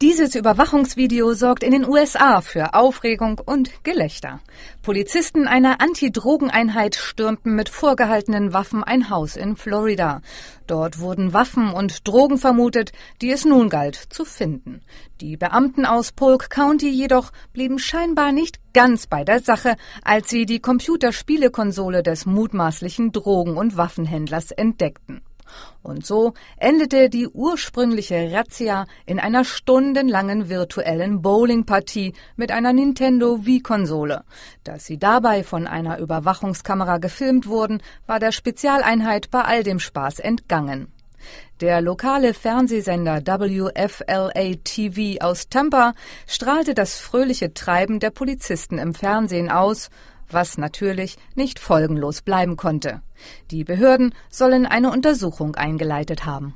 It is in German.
Dieses Überwachungsvideo sorgt in den USA für Aufregung und Gelächter. Polizisten einer Anti-Drogeneinheit stürmten mit vorgehaltenen Waffen ein Haus in Florida. Dort wurden Waffen und Drogen vermutet, die es nun galt zu finden. Die Beamten aus Polk County jedoch blieben scheinbar nicht ganz bei der Sache, als sie die Computerspielekonsole des mutmaßlichen Drogen- und Waffenhändlers entdeckten. Und so endete die ursprüngliche Razzia in einer stundenlangen virtuellen Bowlingpartie mit einer Nintendo Wii-Konsole. Dass sie dabei von einer Überwachungskamera gefilmt wurden, war der Spezialeinheit bei all dem Spaß entgangen. Der lokale Fernsehsender WFLA TV aus Tampa strahlte das fröhliche Treiben der Polizisten im Fernsehen aus, was natürlich nicht folgenlos bleiben konnte. Die Behörden sollen eine Untersuchung eingeleitet haben.